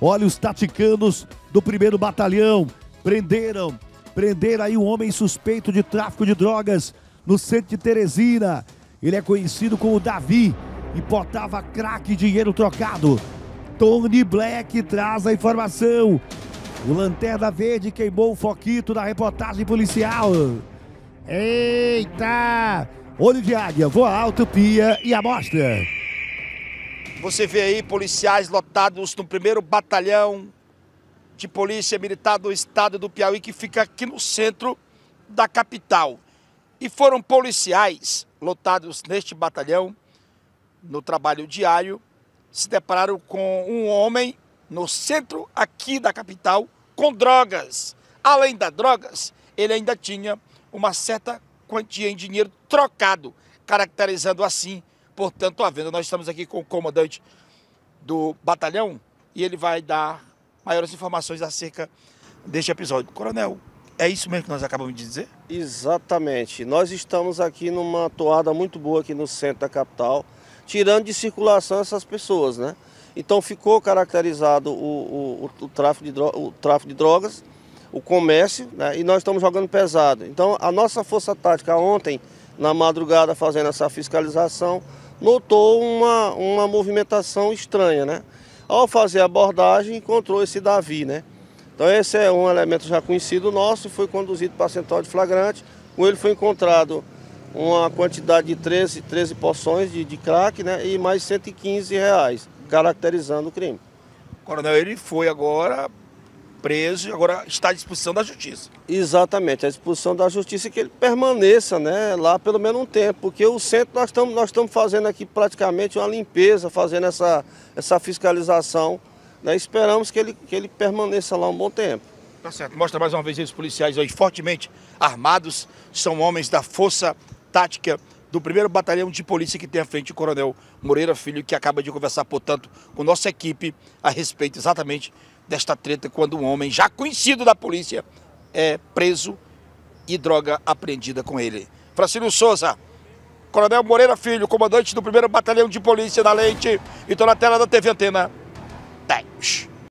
Olha, os taticanos do primeiro batalhão prenderam, prenderam aí um homem suspeito de tráfico de drogas no centro de Teresina. Ele é conhecido como Davi e portava crack e dinheiro trocado. Tony Black traz a informação. O Lanterna Verde queimou o foquito da reportagem policial. Eita! Olho de águia, voa alto, pia e amostra. Você vê aí policiais lotados no primeiro batalhão de polícia militar do estado do Piauí, que fica aqui no centro da capital. E foram policiais lotados neste batalhão, no trabalho diário, se depararam com um homem no centro aqui da capital com drogas. Além das drogas, ele ainda tinha uma certa quantia em dinheiro trocado, caracterizando assim portanto, à venda. Nós estamos aqui com o comandante do batalhão e ele vai dar maiores informações acerca deste episódio. Coronel, é isso mesmo que nós acabamos de dizer? Exatamente. Nós estamos aqui numa toada muito boa aqui no centro da capital, tirando de circulação essas pessoas, né? Então ficou caracterizado o, o, o, tráfico, de drogas, o tráfico, de drogas, o comércio, né? e nós estamos jogando pesado. Então a nossa força tática ontem na madrugada fazendo essa fiscalização, notou uma, uma movimentação estranha, né? Ao fazer a abordagem, encontrou esse Davi, né? Então esse é um elemento já conhecido nosso, foi conduzido para a central de flagrante, com ele foi encontrado uma quantidade de 13, 13 poções de, de crack né, e mais 115 reais, caracterizando o crime. Coronel, ele foi agora preso e agora está à disposição da justiça. Exatamente, à disposição da justiça que ele permaneça né, lá pelo menos um tempo, porque o centro nós estamos nós estamos fazendo aqui praticamente uma limpeza, fazendo essa, essa fiscalização. Né, esperamos que ele, que ele permaneça lá um bom tempo. Tá certo. Mostra mais uma vez os policiais hoje fortemente armados, são homens da Força Tática do primeiro batalhão de polícia que tem à frente o Coronel Moreira Filho, que acaba de conversar, portanto, com nossa equipe a respeito exatamente desta treta quando um homem já conhecido da polícia é preso e droga apreendida com ele. Francílio Souza, Coronel Moreira Filho, comandante do 1 Batalhão de Polícia da Leite, e na tela da TV Antena 10.